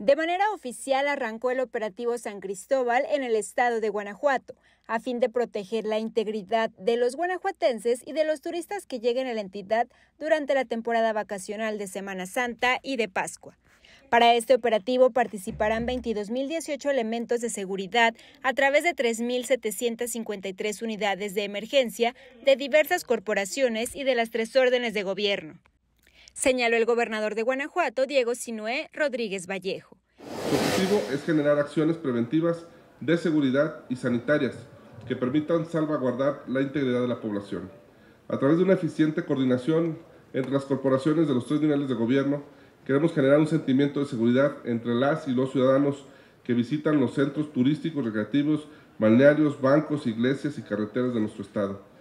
De manera oficial arrancó el operativo San Cristóbal en el estado de Guanajuato, a fin de proteger la integridad de los guanajuatenses y de los turistas que lleguen a la entidad durante la temporada vacacional de Semana Santa y de Pascua. Para este operativo participarán 22.018 elementos de seguridad a través de 3.753 unidades de emergencia de diversas corporaciones y de las tres órdenes de gobierno señaló el gobernador de Guanajuato, Diego Sinué Rodríguez Vallejo. Su objetivo es generar acciones preventivas de seguridad y sanitarias que permitan salvaguardar la integridad de la población. A través de una eficiente coordinación entre las corporaciones de los tres niveles de gobierno, queremos generar un sentimiento de seguridad entre las y los ciudadanos que visitan los centros turísticos, recreativos, balnearios, bancos, iglesias y carreteras de nuestro estado.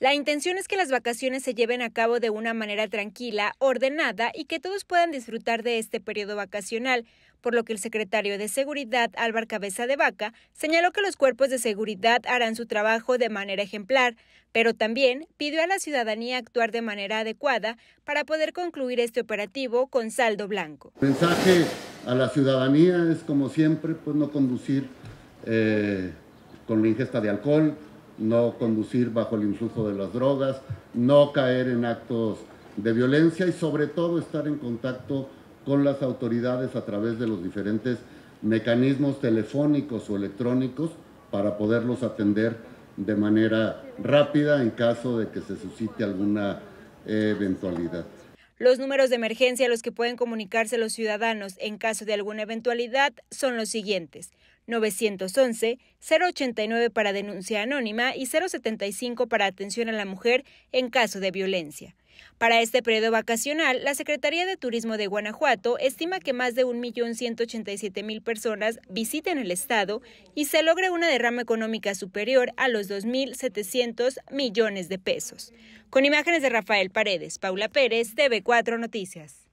La intención es que las vacaciones se lleven a cabo de una manera tranquila, ordenada y que todos puedan disfrutar de este periodo vacacional, por lo que el secretario de Seguridad, Álvaro Cabeza de Vaca, señaló que los cuerpos de seguridad harán su trabajo de manera ejemplar, pero también pidió a la ciudadanía actuar de manera adecuada para poder concluir este operativo con saldo blanco. El mensaje a la ciudadanía es, como siempre, pues no conducir eh, con la ingesta de alcohol, no conducir bajo el influjo de las drogas, no caer en actos de violencia y sobre todo estar en contacto con las autoridades a través de los diferentes mecanismos telefónicos o electrónicos para poderlos atender de manera rápida en caso de que se suscite alguna eh, eventualidad. Los números de emergencia a los que pueden comunicarse los ciudadanos en caso de alguna eventualidad son los siguientes. 911 089 para denuncia anónima y 075 para atención a la mujer en caso de violencia. Para este periodo vacacional, la Secretaría de Turismo de Guanajuato estima que más de 1.187.000 personas visiten el estado y se logre una derrama económica superior a los 2.700 millones de pesos. Con imágenes de Rafael Paredes, Paula Pérez, TV4 Noticias.